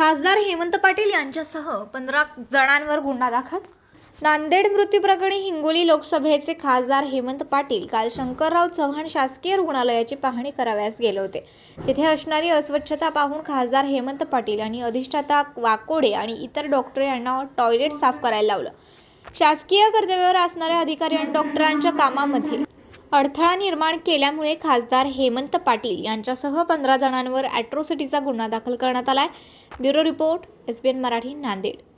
खासदार हेमंत पाटील यांच्यासह पंधरा जणांवर गुन्हा दाखल नांदेड मृत्यू प्रकरणी हिंगोली लोकसभेचे खासदार हेमंत पाटील काल शंकरराव चव्हाण शासकीय रुग्णालयाची पाहणी करावयास गेले होते तिथे असणारी अस्वच्छता पाहून खासदार हेमंत पाटील आणि अधिष्ठाता वाकोडे आणि इतर डॉक्टर यांना टॉयलेट साफ करायला लावलं शासकीय कर्तव्यावर असणाऱ्या अधिकारी आणि डॉक्टरांच्या कामामध्ये अडथळा निर्माण केल्यामुळे खासदार हेमंत पाटील यांच्यासह पंधरा जणांवर अॅट्रॉसिटीचा गुन्हा दाखल करण्यात आला आहे bureau report SBN Marathi Nanded